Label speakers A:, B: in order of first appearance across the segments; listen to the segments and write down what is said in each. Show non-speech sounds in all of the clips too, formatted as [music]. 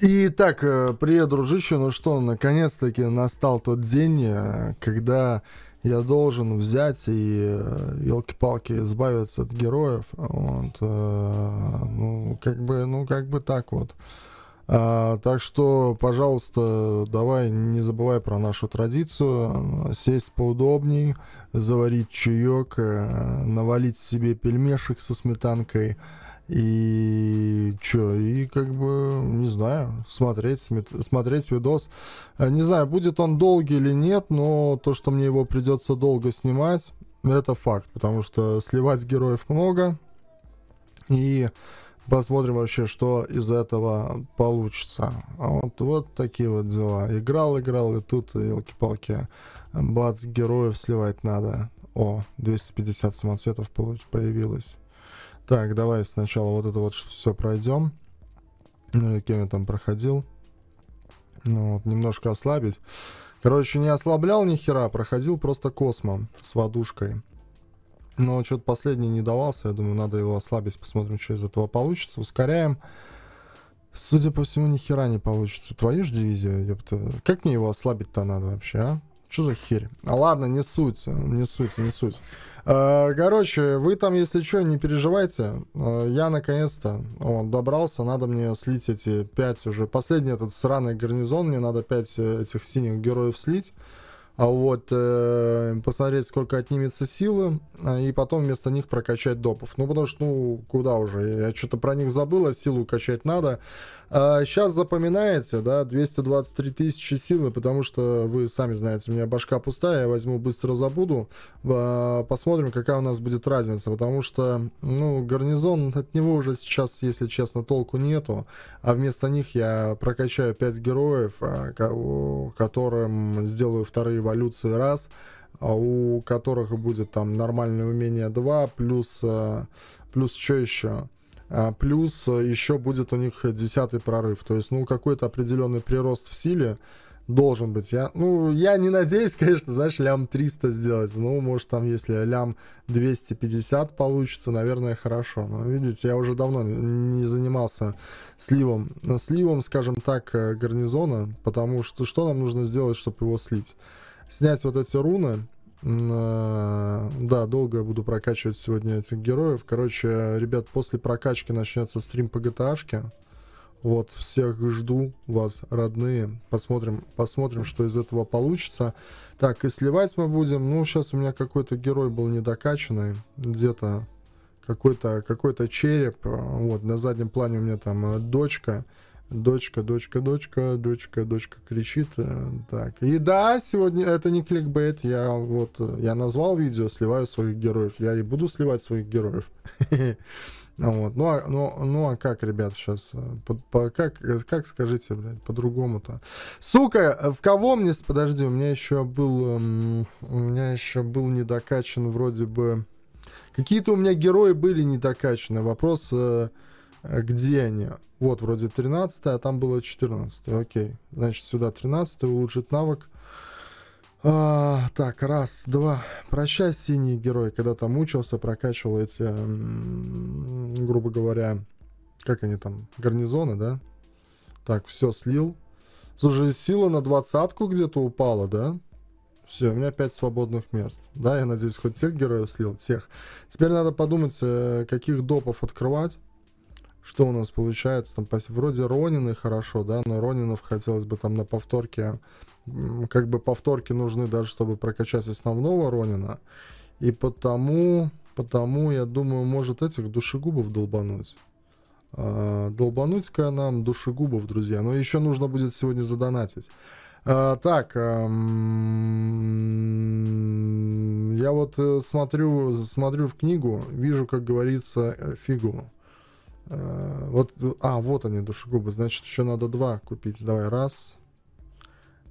A: Итак, э, привет, дружище. Ну что, наконец-таки настал тот день, э, когда я должен взять и, э, елки-палки, избавиться от героев. Вот, ну, как бы, ну, как бы так вот. А, так что, пожалуйста, давай не забывай про нашу традицию. Сесть поудобней, заварить чаек, навалить себе пельмешек со сметанкой – и чё, и как бы, не знаю, смотреть, смотреть видос. Э, не знаю, будет он долгий или нет, но то, что мне его придется долго снимать, это факт, потому что сливать героев много. И посмотрим вообще, что из этого получится. А вот, вот такие вот дела. Играл, играл, и тут, елки-палки, бац, героев сливать надо. О, 250 самоцветов появилось. Так, давай сначала вот это вот все пройдем. Ну, э, кем я там проходил. Ну, вот, немножко ослабить. Короче, не ослаблял ни хера, проходил просто космо с водушкой. Но что-то последний не давался, я думаю, надо его ослабить, посмотрим, что из этого получится. Ускоряем. Судя по всему, ни хера не получится. Твою же дивизию, ёпта. Как мне его ослабить-то надо вообще, а? Что за херь? А ладно, не суть, не суть, не суть. Э, короче, вы там, если что, не переживайте. Э, я наконец-то добрался. Надо мне слить эти пять уже. Последний этот сраный гарнизон. Мне надо пять э, этих синих героев слить. А вот посмотреть, сколько отнимется силы, и потом вместо них прокачать допов. Ну, потому что, ну, куда уже? Я что-то про них забыл, а силу качать надо сейчас а запоминаете, да, 223 тысячи силы, потому что вы сами знаете, у меня башка пустая, я возьму, быстро забуду. А, посмотрим, какая у нас будет разница, потому что, ну, гарнизон, от него уже сейчас, если честно, толку нету. А вместо них я прокачаю 5 героев, а, которым сделаю вторые эволюции раз, у которых будет там нормальное умение 2, плюс, плюс что еще? А, плюс э, еще будет у них десятый прорыв. То есть, ну, какой-то определенный прирост в силе должен быть. Я, ну, я не надеюсь, [laughs] конечно, знаешь, лям 300 сделать. Ну, может, там, если лям 250 получится, наверное, хорошо. Но, видите, я уже давно не занимался сливом. Сливом, скажем так, э, гарнизона, потому что что нам нужно сделать, чтобы его слить? Снять вот эти руны, да, долго я буду прокачивать сегодня этих героев. Короче, ребят, после прокачки начнется стрим по gta -шке. Вот, всех жду вас, родные. Посмотрим, посмотрим, что из этого получится. Так, и сливать мы будем. Ну, сейчас у меня какой-то герой был недокачанный. Где-то какой-то какой, -то, какой -то череп. Вот, на заднем плане у меня там э, дочка. Дочка, дочка, дочка, дочка, дочка кричит. Э, так. И да, сегодня это не кликбейт. Я вот, э, я назвал видео, сливаю своих героев. Я и буду сливать своих героев. [laughs] Вот. Ну, а, ну, ну а как, ребят, сейчас? Э, по, по, как, как скажите, блядь, по-другому-то? Сука, в кого мне... Подожди, у меня еще был... Эм, у меня еще был недокачан вроде бы... Какие-то у меня герои были недокачаны. Вопрос, где они? Вот, вроде 13, а там было 14. Окей. Значит, сюда 13, улучшит навык. А, так, раз, два. Прощай, синий герой. Когда там учился, прокачивал эти, грубо говоря, как они там, гарнизоны, да? Так, все слил. Слушай, сила на двадцатку где-то упала, да? Все, у меня 5 свободных мест. Да, я надеюсь, хоть тех героев слил, тех. Теперь надо подумать, э, каких допов открывать что у нас получается там вроде Ронины хорошо, да, но Ронинов хотелось бы там на повторке, как бы повторки нужны даже, чтобы прокачать основного Ронина, и потому, потому я думаю, может этих душегубов долбануть. А, долбануть-ка нам душегубов, друзья, но еще нужно будет сегодня задонатить. А, так, я вот э, смотрю, смотрю в книгу, вижу, как говорится, э, фигу. Э, вот, а, вот они, душегубы. Значит, еще надо два купить. Давай, раз.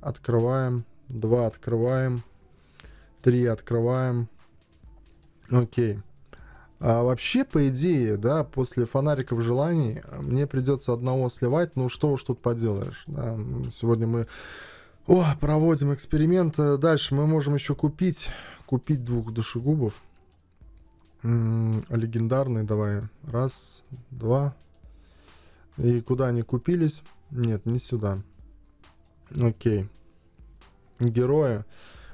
A: Открываем. Два открываем. Три открываем. Окей. А вообще, по идее, да, после фонариков желаний э, мне придется одного сливать. Ну, что уж тут поделаешь. Да. Сегодня мы о, проводим эксперимент. Э, дальше мы можем еще купить, купить двух душегубов. Легендарные, давай, раз, два. И куда они купились? Нет, не сюда. Окей. Герои.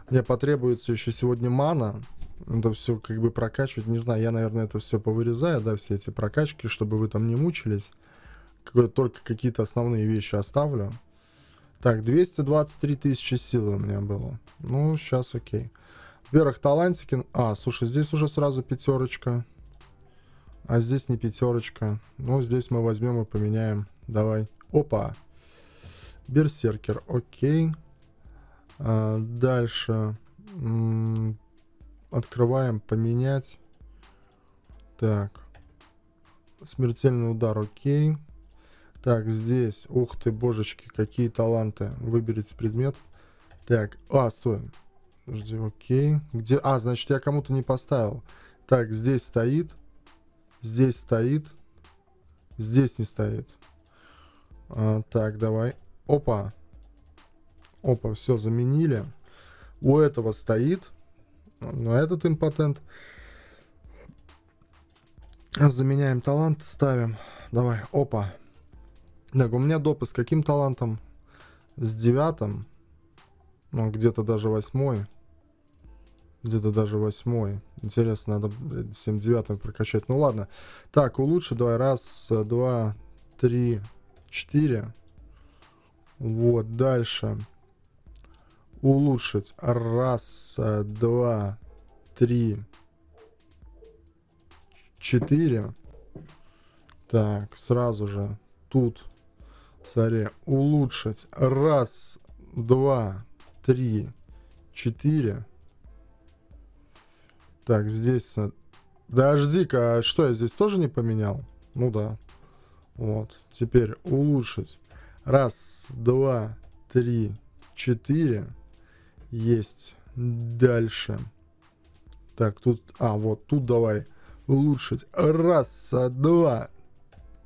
A: Мне потребуется еще сегодня мана. Это все как бы прокачивать. Не знаю, я, наверное, это все повырезаю, да, все эти прокачки, чтобы вы там не мучились. Только какие-то основные вещи оставлю. Так, 223 тысячи силы у меня было. Ну, сейчас окей. Вверх Талантикин. А, слушай, здесь уже сразу пятерочка. А здесь не пятерочка. Ну, здесь мы возьмем и поменяем. Давай. Опа. Берсеркер. Окей. А, дальше. М -м открываем. Поменять. Так. Смертельный удар. Окей. Так, здесь. Ух ты, божечки, какие таланты. Выберите предмет. Так. А, стой. Подожди, окей. Где? А, значит, я кому-то не поставил. Так, здесь стоит. Здесь стоит. Здесь не стоит. А, так, давай. Опа. Опа, все, заменили. У этого стоит. Но этот импотент. Заменяем талант, ставим. Давай, опа. Так, у меня допы с каким талантом? С девятым. Ну, где-то даже восьмой. Где-то даже восьмой. Интересно, надо всем девятым прокачать. Ну, ладно. Так, улучши. Давай. Раз, два, три, четыре. Вот, дальше. Улучшить. Раз, два, три, четыре. Так, сразу же тут, царе, улучшить. Раз, два, 3, 4. Так, здесь... Подожди-ка, а что, я здесь тоже не поменял? Ну да. Вот. Теперь улучшить. Раз, два, три, четыре. Есть. Дальше. Так, тут... А, вот, тут давай улучшить. Раз, два,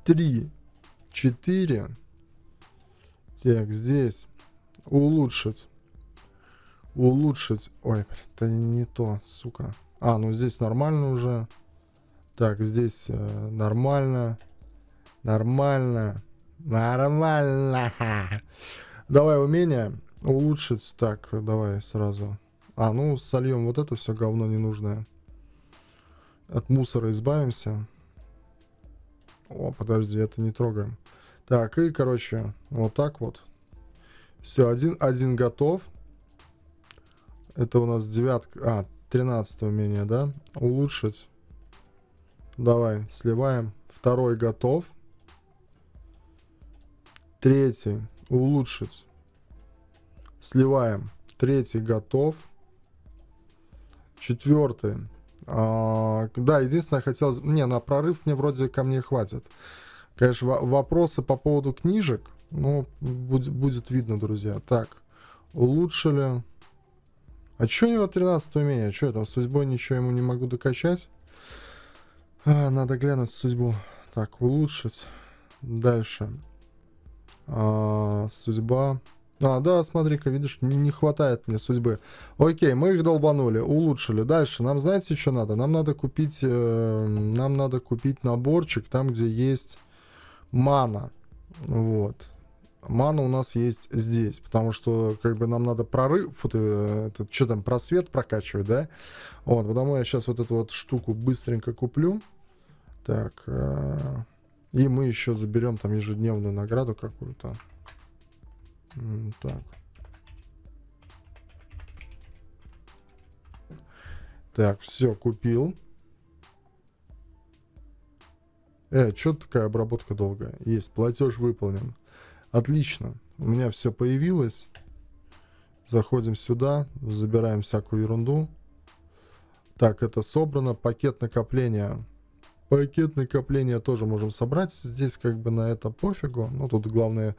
A: три, четыре. Так, здесь улучшить улучшить. Ой, это не то, сука. А, ну здесь нормально уже. Так, здесь э, нормально. Нормально. Нормально. [laughs] Давай умение улучшить. Так, давай сразу. А, ну сольем вот это все говно ненужное. От мусора избавимся. О, подожди, это не трогаем. Так, и, короче, вот так вот. Все, один, один готов. Это у нас девятка, а, 13 умение, да? Улучшить. Давай, сливаем. Второй готов. Третий улучшить. Сливаем. Третий готов. Четвертый. А, да, единственное, хотелось... Не, на прорыв мне вроде ко мне хватит. Конечно, вопросы по поводу книжек. Ну, будет, будет видно, друзья. Так, улучшили. А чё у него 13 умение? Чё я там судьбой ничего ему не могу докачать? А, надо глянуть судьбу. Так, улучшить. Дальше. А, судьба. А, да, смотри-ка, видишь, не, не хватает мне судьбы. Окей, мы их долбанули, улучшили. Дальше, нам знаете, что надо? Нам надо купить, э, нам надо купить наборчик там, где есть мана. Вот мана у нас есть здесь, потому что как бы нам надо прорыв, это, это, что там, просвет прокачивать, да? Вот, потому я сейчас вот эту вот штуку быстренько куплю. Так, э, и мы еще заберем там ежедневную награду какую-то. Так. Так, все, купил. Э, что такая обработка долгая? Есть, платеж выполнен. Отлично, у меня все появилось. Заходим сюда, забираем всякую ерунду. Так, это собрано. Пакет накопления. Пакет накопления тоже можем собрать. Здесь как бы на это пофигу. Ну, тут главное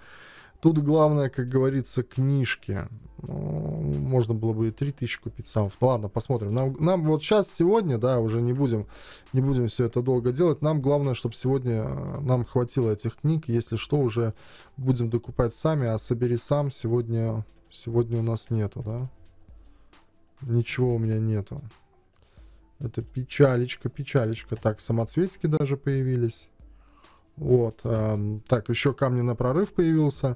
A: Тут главное, как говорится, книжки. Ну, можно было бы и 3000 купить сам. Ну ладно, посмотрим. Нам, нам вот сейчас, сегодня, да, уже не будем, не будем все это долго делать. Нам главное, чтобы сегодня э, нам хватило этих книг. Если что, уже будем докупать сами. А собери сам сегодня, сегодня у нас нету, да? Ничего у меня нету. Это печалечка, печалечка. Так, самоцветики даже появились. Вот, э, так, еще камни на прорыв появился.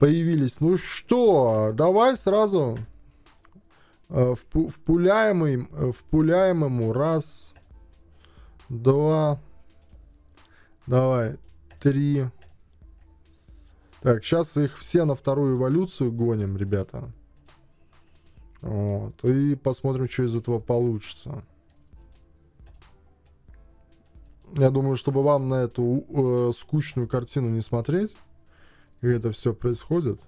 A: Появились. Ну что, давай сразу э, впу э, в пуляемому. Раз, два, давай, три. Так, сейчас их все на вторую эволюцию гоним, ребята. Вот, и посмотрим, что из этого получится. Я думаю, чтобы вам на эту э, скучную картину не смотреть, как это все происходит,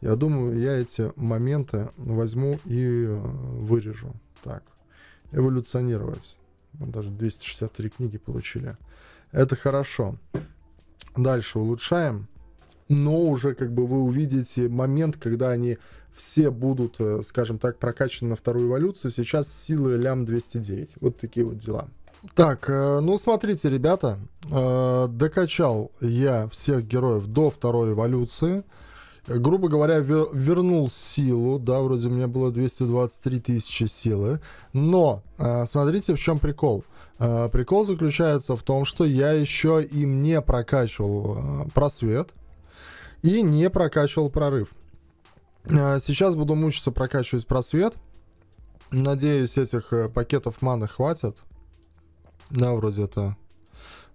A: я думаю, я эти моменты возьму и э, вырежу. Так, эволюционировать. Мы даже 263 книги получили. Это хорошо. Дальше улучшаем. Но уже как бы вы увидите момент, когда они все будут, э, скажем так, прокачаны на вторую эволюцию. Сейчас силы лям 209. Вот такие вот дела. Так, э, ну смотрите, ребята, э, докачал я всех героев до второй эволюции. Грубо говоря, вернул силу, да, вроде у меня было 223 тысячи силы. Но э, смотрите, в чем прикол. Прикол заключается в том, что я еще им не прокачивал просвет и не прокачивал прорыв. Сейчас буду мучиться прокачивать просвет. Надеюсь, этих пакетов маны хватит. Да, вроде это...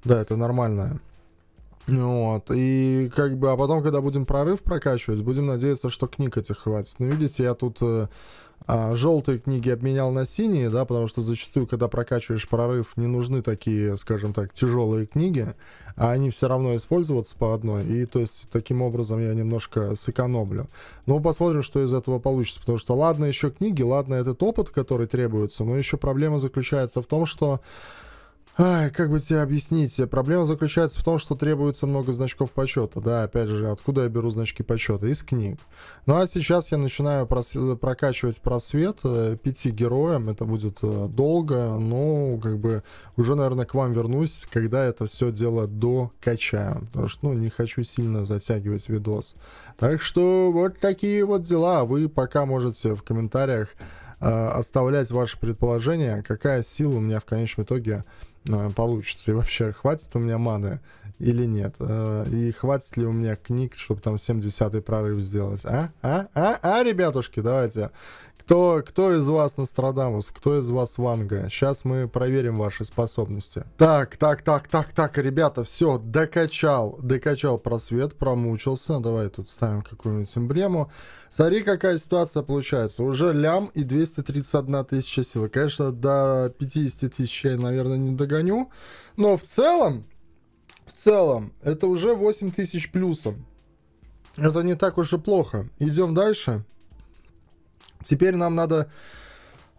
A: Да, это нормальное Вот, и как бы, а потом, когда будем прорыв прокачивать, будем надеяться, что книг этих хватит. Ну, видите, я тут э, а, желтые книги обменял на синие, да, потому что зачастую, когда прокачиваешь прорыв, не нужны такие, скажем так, тяжелые книги, а они все равно использоваться по одной, и то есть таким образом я немножко сэкономлю. Но посмотрим, что из этого получится, потому что ладно еще книги, ладно этот опыт, который требуется, но еще проблема заключается в том, что Ай, как бы тебе объяснить? Проблема заключается в том, что требуется много значков почета. Да, опять же, откуда я беру значки почета? Из книг. Ну а сейчас я начинаю прос- прокачивать просвет э, пяти героям. Это будет э, долго, но как бы уже, наверное, к вам вернусь, когда это все дело докачаю. Потому что, ну, не хочу сильно затягивать видос. Так что вот такие вот дела. Вы пока можете в комментариях э, оставлять ваши предположения, какая сила у меня в конечном итоге Э, получится, и вообще хватит у меня маны или нет, э, и хватит ли у меня книг, чтобы там 70-й прорыв сделать, а? А? А? А, ребятушки, давайте. Кто, кто из вас Нострадамус? Кто из вас Ванга? Сейчас мы проверим ваши способности. Так, так, так, так, так, ребята, все, докачал. Докачал просвет, промучился. Давай тут ставим какую-нибудь эмблему. Смотри, какая ситуация получается. Уже лям и 231 тысяча силы. Конечно, до 50 тысяч я, наверное, не догоню. Но в целом, в целом, это уже 8 тысяч плюсом. Это не так уж и плохо. Идем дальше. Теперь нам надо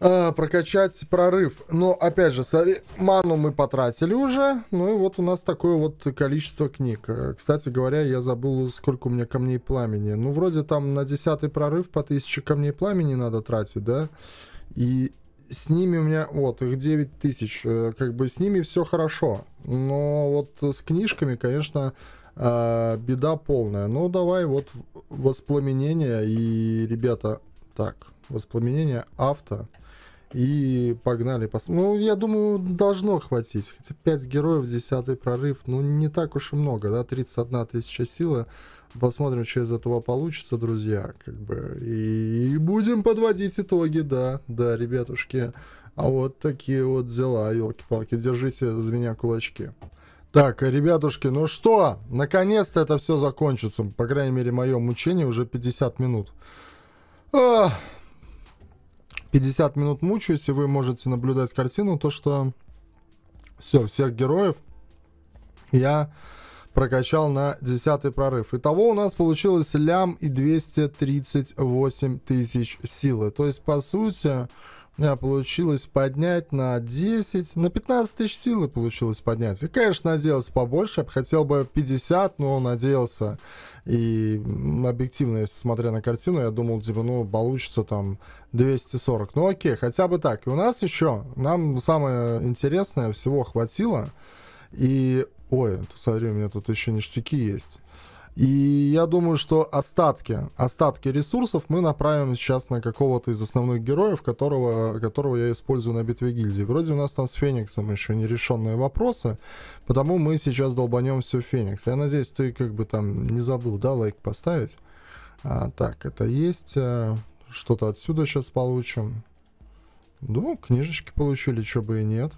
A: э, прокачать прорыв. Но, опять же, сори, ману мы потратили уже. Ну и вот у нас такое вот количество книг. Э, кстати говоря, я забыл, сколько у меня камней пламени. Ну, вроде там на десятый прорыв по 1000 камней пламени надо тратить, да? И с ними у меня, вот, их 9 тысяч, э, как бы с ними все хорошо, но вот с книжками, конечно, э, беда полная. Ну, давай вот воспламенение и, ребята, так, воспламенение авто. И погнали. Ну, я думаю, должно хватить. Хотя 5 героев, 10 прорыв. Ну, не так уж и много, да? 31 тысяча силы. Посмотрим, что из этого получится, друзья. Как бы. И, и будем подводить итоги, да. Да, ребятушки. А вот такие вот дела, елки-палки. Держите за меня кулачки. Так, ребятушки, ну что? Наконец-то это все закончится. По крайней мере, мое мучение уже 50 минут. Ах. 50 минут мучаюсь, и вы можете наблюдать картину, то что все, всех героев я прокачал на 10 прорыв. Итого у нас получилось лям и 238 тысяч силы. То есть, по сути, меня получилось поднять на 10, на 15 тысяч силы получилось поднять. Я, конечно, надеялся побольше, я бы хотел бы 50, но надеялся. И объективно, если смотря на картину, я думал, типа, ну, получится там 240. Ну, окей, хотя бы так. И у нас еще, нам самое интересное всего хватило. И, ой, смотри, у меня тут еще ништяки есть. И я думаю, что остатки, остатки ресурсов мы направим сейчас на какого-то из основных героев, которого, которого я использую на битве гильдии. Вроде у нас там с Фениксом еще нерешенные вопросы, потому мы сейчас долбанем все Феникс. Я надеюсь, ты как бы там не забыл, да, лайк поставить? А, так, это есть. Э, что-то отсюда сейчас получим. Ну, книжечки получили, что бы и нет.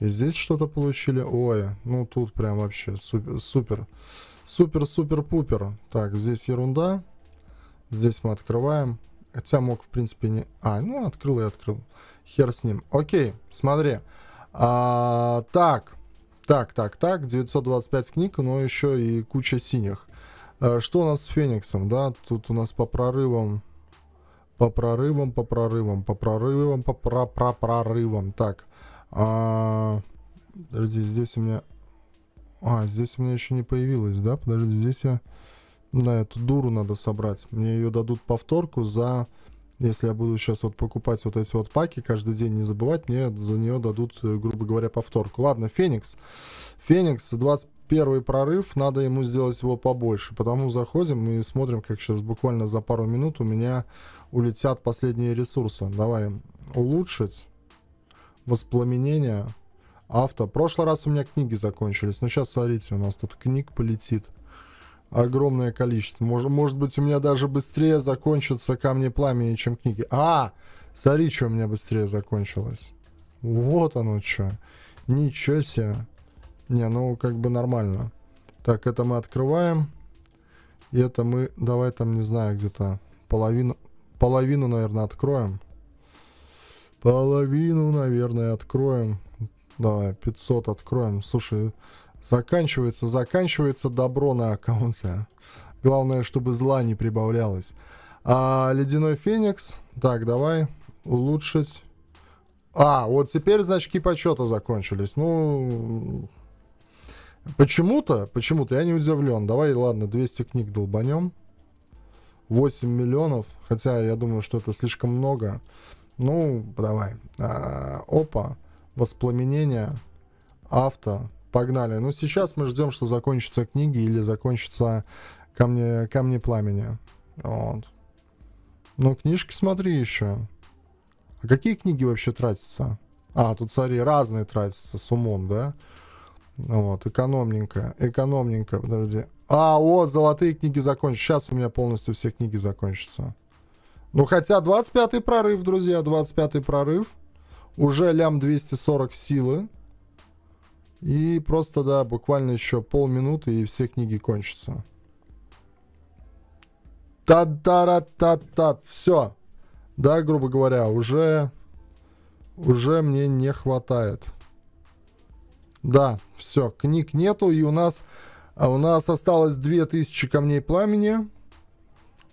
A: И здесь что-то получили. Ой, ну тут прям вообще супер. супер. Супер-супер-пупер. Так, здесь ерунда. Здесь мы открываем. Хотя мог, в принципе, не... А, ну, открыл и открыл. Хер с ним. Окей, смотри. А, так, так, так, так. 925 книг, но еще и куча синих. А, что у нас с Фениксом, да? Тут у нас по прорывам... По прорывам, по прорывам, по прорывам, по про про прорывам. Так. А, подожди, здесь у меня... А, здесь у меня еще не появилось, да? Подожди, здесь я... на эту дуру надо собрать. Мне ее дадут повторку за... Если я буду сейчас вот покупать вот эти вот паки каждый день, не забывать, мне за нее дадут, э, грубо говоря, повторку. Ладно, Феникс. Феникс, 21 прорыв, надо ему сделать его побольше. Потому заходим и смотрим, как сейчас буквально за пару минут у меня улетят последние ресурсы. Давай улучшить воспламенение Авто. прошлый раз у меня книги закончились, но сейчас, смотрите, у нас тут книг полетит огромное количество. Может, может быть, у меня даже быстрее закончатся камни пламени, чем книги. А, смотри, что у меня быстрее закончилось. Вот оно что. Ничего себе. Не, ну как бы нормально. Так, это мы открываем. И это мы, давай там, не знаю, где-то половину, половину, наверное, откроем. Половину, наверное, откроем. Давай, 500 откроем. Слушай, заканчивается, заканчивается добро на аккаунте. А. Главное, чтобы зла не прибавлялось. А, ледяной феникс. Так, давай улучшить. А, вот теперь значки почета закончились. Ну, почему-то, почему-то я не удивлен. Давай, ладно, 200 книг долбанем. 8 миллионов, хотя я думаю, что это слишком много. Ну, давай. А, опа. Опа воспламенение, авто. Погнали. Ну, сейчас мы ждем, что закончатся книги или закончатся камни, камни пламени. Вот. Ну, книжки смотри еще. А какие книги вообще тратятся? А, тут, смотри, разные тратятся с умом, да? Вот, экономненько, экономненько, подожди. А, о, золотые книги закончатся. Сейчас у меня полностью все книги закончатся. Ну, хотя 25-й прорыв, друзья, 25-й прорыв. Уже лям 240 силы. И просто, да, буквально еще полминуты, и все книги кончатся. Та-та-ра-та-та. Все. Да, грубо говоря, уже... Уже мне не хватает. Да, все, книг нету, и у нас... А у нас осталось 2000 камней пламени.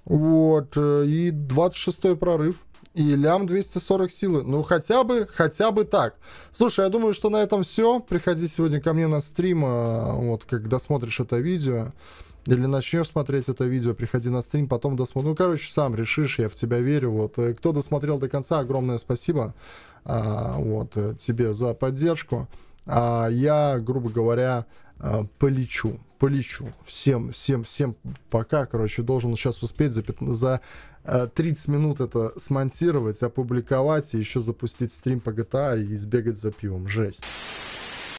A: Вот, э, и 26 прорыв и лям 240 силы. Ну, хотя бы, хотя бы так. Слушай, я думаю, что на этом все. Приходи сегодня ко мне на стрим, э, вот, когда смотришь это видео. Или начнешь смотреть это видео, приходи на стрим, потом досмотри. Ну, короче, сам решишь, я в тебя верю. Вот, э, кто досмотрел до конца, огромное спасибо. А, вот, тебе за поддержку. А я, грубо говоря, полечу полечу. Всем, всем, всем пока, короче, должен сейчас успеть за, 15, за 30 э, минут это смонтировать, опубликовать и еще запустить стрим по GTA и сбегать за пивом. Жесть.